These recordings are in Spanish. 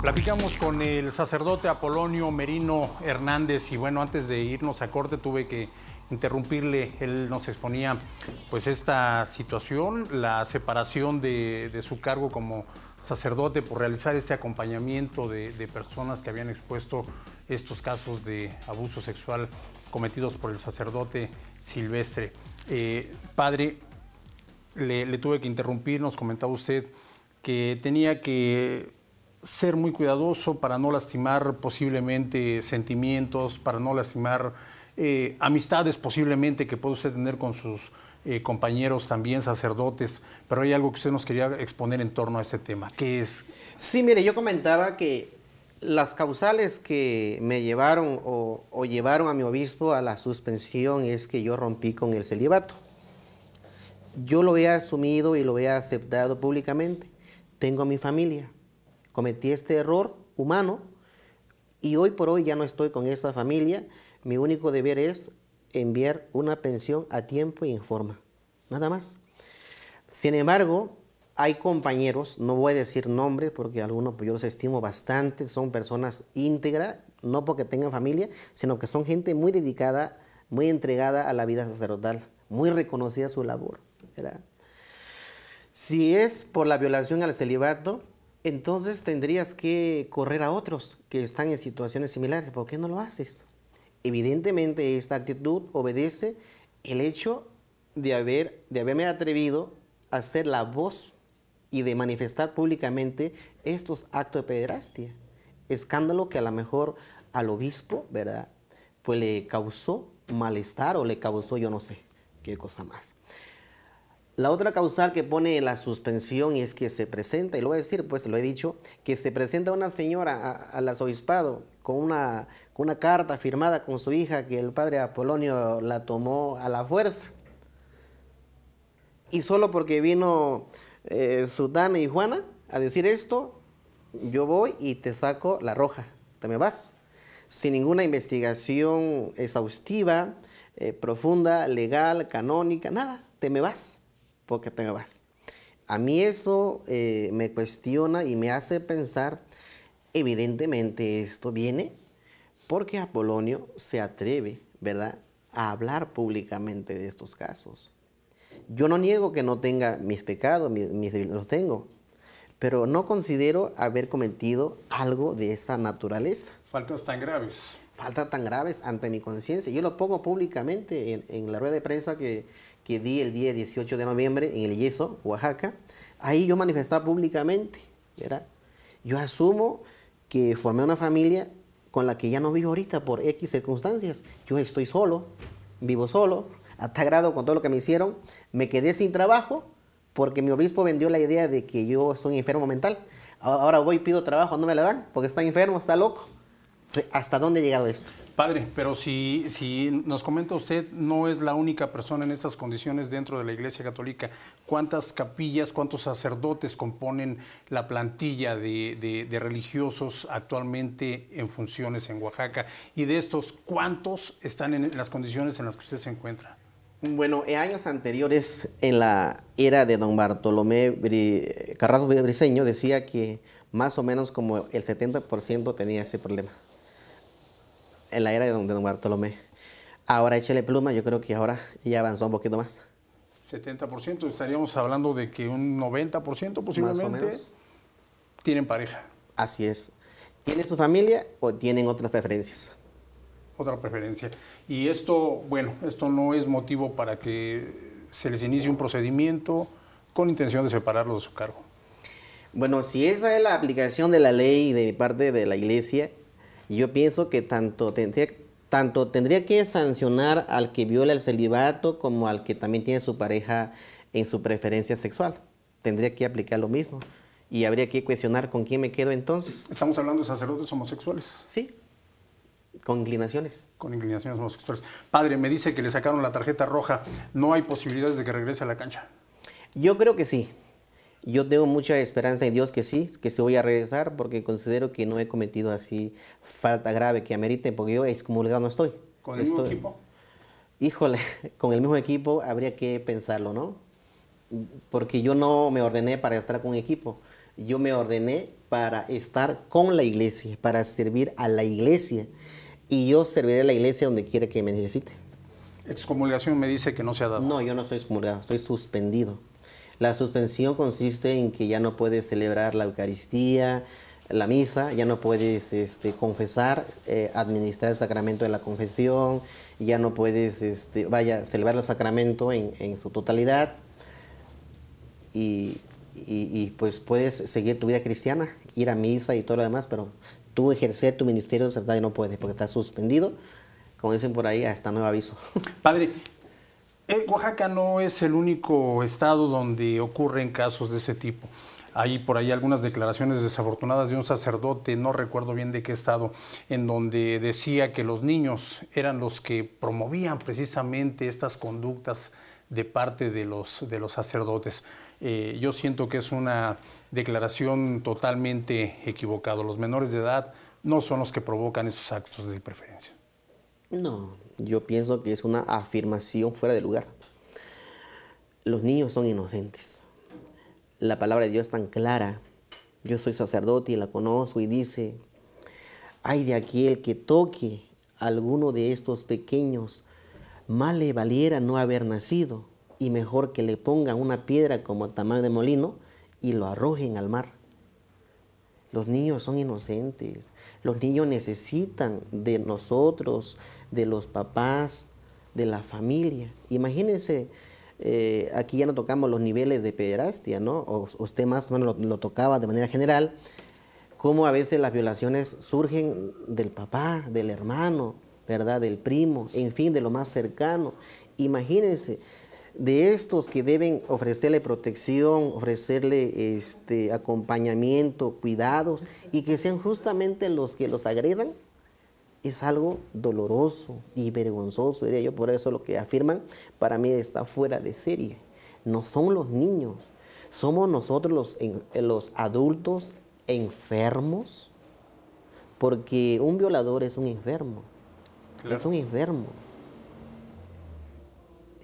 Platicamos con el sacerdote Apolonio Merino Hernández y bueno, antes de irnos a corte tuve que interrumpirle, él nos exponía pues esta situación, la separación de, su cargo como sacerdote por realizar ese acompañamiento de, personas que habían expuesto estos casos de abuso sexual cometidos por el sacerdote silvestre. Eh, padre, le, le tuve que interrumpir, nos comentaba usted que tenía que ser muy cuidadoso para no lastimar posiblemente sentimientos, para no lastimar eh, amistades posiblemente que puede usted tener con sus eh, compañeros también sacerdotes, pero hay algo que usted nos quería exponer en torno a este tema. que es? Sí, mire, yo comentaba que las causales que me llevaron o, o llevaron a mi obispo a la suspensión es que yo rompí con el celibato. Yo lo he asumido y lo he aceptado públicamente. Tengo a mi familia cometí este error humano y hoy por hoy ya no estoy con esta familia. Mi único deber es enviar una pensión a tiempo y en forma. Nada más. Sin embargo, hay compañeros, no voy a decir nombres porque algunos pues, yo los estimo bastante, son personas íntegras, no porque tengan familia, sino que son gente muy dedicada, muy entregada a la vida sacerdotal, muy reconocida su labor. Si es por la violación al celibato, entonces tendrías que correr a otros que están en situaciones similares. ¿Por qué no lo haces? Evidentemente esta actitud obedece el hecho de, haber, de haberme atrevido a ser la voz y de manifestar públicamente estos actos de pederastia. Escándalo que a lo mejor al obispo, ¿verdad? Pues le causó malestar o le causó yo no sé qué cosa más. La otra causal que pone la suspensión es que se presenta, y lo voy a decir, pues lo he dicho, que se presenta una señora al arzobispado con una, carta firmada con su hija que el padre Apolonio la tomó a la fuerza. Y solo porque vino eh, Sudana y Juana a decir esto, yo voy y te saco la roja, te me vas. Sin ninguna investigación exhaustiva, eh, profunda, legal, canónica, nada, te me vas porque A mí eso eh, me cuestiona y me hace pensar, evidentemente esto viene porque Apolonio se atreve, ¿verdad?, a hablar públicamente de estos casos. Yo no niego que no tenga mis pecados, mis, los tengo, pero no considero haber cometido algo de esa naturaleza. Faltas tan graves faltas tan graves ante mi conciencia. Yo lo pongo públicamente en, la rueda de prensa que, que di el día 18 de noviembre en el Yeso, Oaxaca. Ahí yo manifestaba públicamente, ¿verdad? Yo asumo que formé una familia con la que ya no vivo ahorita por X circunstancias. Yo estoy solo, vivo solo, hasta grado con todo lo que me hicieron. Me quedé sin trabajo porque mi obispo vendió la idea de que yo soy enfermo mental. Ahora voy y pido trabajo, no me la dan porque está enfermo, está loco. ¿Hasta dónde ha llegado esto? Padre, pero si, si nos comenta usted, no es la única persona en estas condiciones dentro de la Iglesia Católica. ¿Cuántas capillas, cuántos sacerdotes componen la plantilla de, religiosos actualmente en funciones en Oaxaca? Y de estos, ¿cuántos están en las condiciones en las que usted se encuentra? Bueno, en años anteriores, en la era de don Bartolomé Carrasco Briseño, decía que más o menos como el 70% tenía ese problema en la era de don, Bartolomé. Ahora échale pluma, yo creo que ahora ya avanzó un poquito más. 70%, estaríamos hablando de que un 90% posiblemente tienen pareja. Así es. ¿Tienen su familia o tienen otras preferencias? Otra preferencia. Y esto, bueno, esto no es motivo para que se les inicie un procedimiento con intención de separarlos de su cargo. Bueno, si esa es la aplicación de la ley de parte de la iglesia, y yo pienso que tanto tendría, tanto tendría que sancionar al que viola el celibato como al que también tiene su pareja en su preferencia sexual. Tendría que aplicar lo mismo. Y habría que cuestionar con quién me quedo entonces. Estamos hablando de sacerdotes homosexuales. Sí, con inclinaciones. Con inclinaciones homosexuales. Padre, me dice que le sacaron la tarjeta roja. ¿No hay posibilidades de que regrese a la cancha? Yo creo que sí. Yo tengo mucha esperanza en Dios que sí, que se voy a regresar, porque considero que no he cometido así falta grave que amerite, porque yo excomulgado no estoy. ¿Con el mismo equipo? Híjole, con el mismo equipo habría que pensarlo, ¿no? Porque yo no me ordené para estar con equipo, yo me ordené para estar con la iglesia, para servir a la iglesia. Y yo serviré a la iglesia donde quiera que me necesite. Excomulgación me dice que no se ha dado. No, yo no estoy excomulgado, estoy suspendido. La suspensión consiste en que ya no puedes celebrar la Eucaristía, la misa, ya no puedes este, confesar, eh, administrar el sacramento de la confesión, ya no puedes, este, vaya, celebrar el sacramento en, su totalidad y, pues puedes seguir tu vida cristiana, ir a misa y todo lo demás, pero tú ejercer tu ministerio de sacerdote no puedes porque está suspendido, como dicen por ahí, hasta nuevo aviso. Padre, eh, Oaxaca no es el único estado donde ocurren casos de ese tipo. Hay por ahí algunas declaraciones desafortunadas de un sacerdote, no recuerdo bien de qué estado, en donde decía que los niños eran los que promovían precisamente estas conductas de parte de los, de los sacerdotes. Eh, yo siento que es una declaración totalmente equivocada. Los menores de edad no son los que provocan esos actos de preferencia. No, yo pienso que es una afirmación fuera de lugar. Los niños son inocentes. La palabra de Dios es tan clara. Yo soy sacerdote y la conozco y dice, ay de aquel que toque a alguno de estos pequeños, más le valiera no haber nacido y mejor que le pongan una piedra como tamal de molino y lo arrojen al mar. Los niños son inocentes. Los niños necesitan de nosotros, de los papás, de la familia. Imagínense, eh, aquí ya no tocamos los niveles de pederastia, ¿no? O, usted más o menos lo, lo tocaba de manera general, cómo a veces las violaciones surgen del papá, del hermano, ¿verdad? Del primo, en fin, de lo más cercano. Imagínense, de estos que deben ofrecerle protección, ofrecerle este acompañamiento, cuidados y que sean justamente los que los agredan, es algo doloroso y vergonzoso, yo, por eso lo que afirman para mí está fuera de serie. No son los niños, somos nosotros los, adultos enfermos, porque un violador es un enfermo, es un enfermo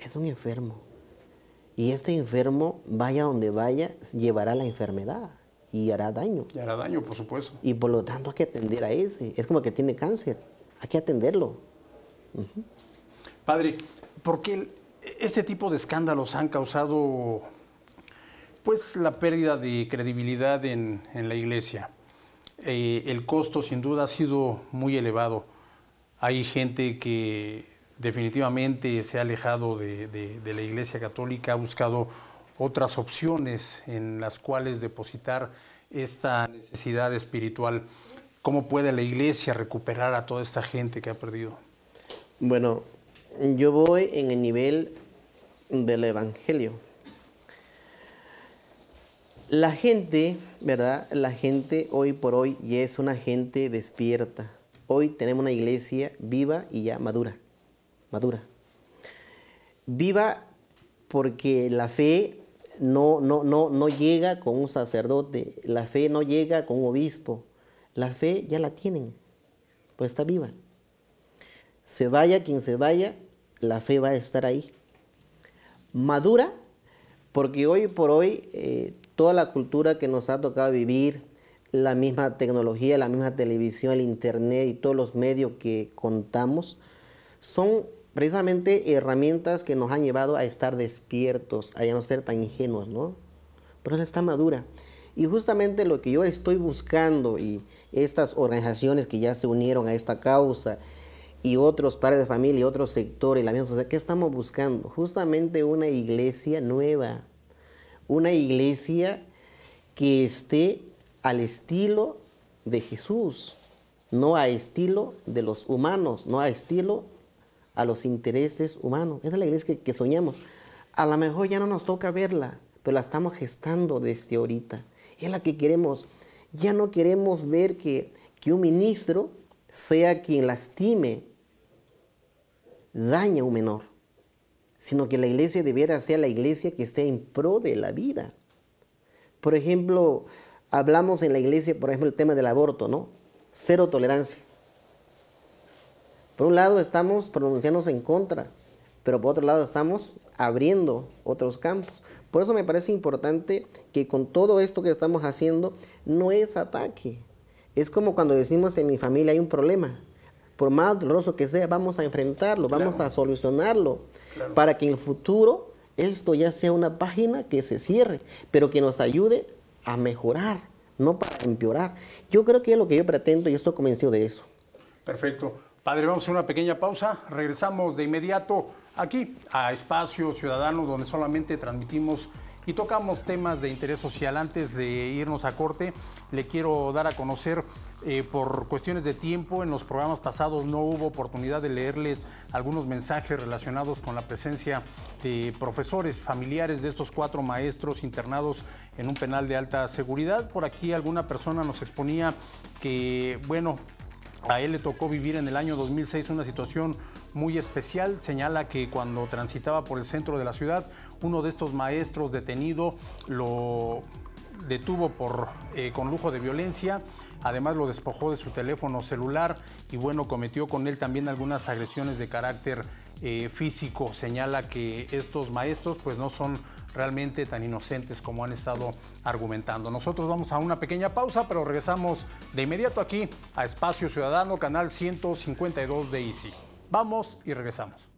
es un enfermo. Y este enfermo, vaya donde vaya, llevará la enfermedad y hará daño. Y hará daño, por supuesto. Y por lo tanto hay que atender a ese. Es como que tiene cáncer. Hay que atenderlo. Padre, ¿por qué este tipo de escándalos han causado pues la pérdida de credibilidad en, la iglesia? Eh, el costo sin duda ha sido muy elevado. Hay gente que definitivamente se ha alejado de, la Iglesia Católica, ha buscado otras opciones en las cuales depositar esta necesidad espiritual. ¿Cómo puede la iglesia recuperar a toda esta gente que ha perdido? Bueno, yo voy en el nivel del Evangelio. La gente, ¿verdad? La gente hoy por hoy ya es una gente despierta. Hoy tenemos una iglesia viva y ya madura madura. Viva porque la fe no, no, no, no llega con un sacerdote, la fe no llega con un obispo, la fe ya la tienen, pues está viva. Se vaya quien se vaya, la fe va a estar ahí. Madura, porque hoy por hoy eh, toda la cultura que nos ha tocado vivir, la misma tecnología, la misma televisión, el internet y todos los medios que contamos, son precisamente herramientas que nos han llevado a estar despiertos, a no ser tan ingenuos, ¿no? Pero está madura. Y justamente lo que yo estoy buscando y estas organizaciones que ya se unieron a esta causa y otros padres de familia y otros sectores, la misma sociedad, ¿qué estamos buscando? Justamente una iglesia nueva, una iglesia que esté al estilo de Jesús, no a estilo de los humanos, no a estilo a los intereses humanos. Esa es la iglesia que, soñamos. A lo mejor ya no nos toca verla, pero la estamos gestando desde ahorita. Es la que queremos. Ya no queremos ver que, un ministro sea quien lastime, daña a un menor, sino que la iglesia debiera ser la iglesia que esté en pro de la vida. Por ejemplo, hablamos en la iglesia, por ejemplo, el tema del aborto, ¿no? Cero tolerancia. Por un lado estamos pronunciándonos en contra, pero por otro lado estamos abriendo otros campos. Por eso me parece importante que con todo esto que estamos haciendo no es ataque. Es como cuando decimos en mi familia hay un problema. Por más doloroso que sea, vamos a enfrentarlo, vamos a solucionarlo para que en el futuro esto ya sea una página que se cierre, pero que nos ayude a mejorar, no para empeorar. Yo creo que es lo que yo pretendo y estoy convencido de eso. Perfecto. Padre, vamos a una pequeña pausa. Regresamos de inmediato aquí a Espacio Ciudadano, donde solamente transmitimos y tocamos temas de interés social. Antes de irnos a corte, le quiero dar a conocer, eh, por cuestiones de tiempo, en los programas pasados no hubo oportunidad de leerles algunos mensajes relacionados con la presencia de profesores, familiares de estos cuatro maestros internados en un penal de alta seguridad. Por aquí alguna persona nos exponía que, bueno, a él le tocó vivir en el año 2006 una situación muy especial. Señala que cuando transitaba por el centro de la ciudad, uno de estos maestros detenido lo detuvo por, eh, con lujo de violencia, además lo despojó de su teléfono celular y bueno, cometió con él también algunas agresiones de carácter eh, físico. Señala que estos maestros pues no son realmente tan inocentes como han estado argumentando. Nosotros vamos a una pequeña pausa, pero regresamos de inmediato aquí a Espacio Ciudadano, canal 152 de ICI. Vamos y regresamos.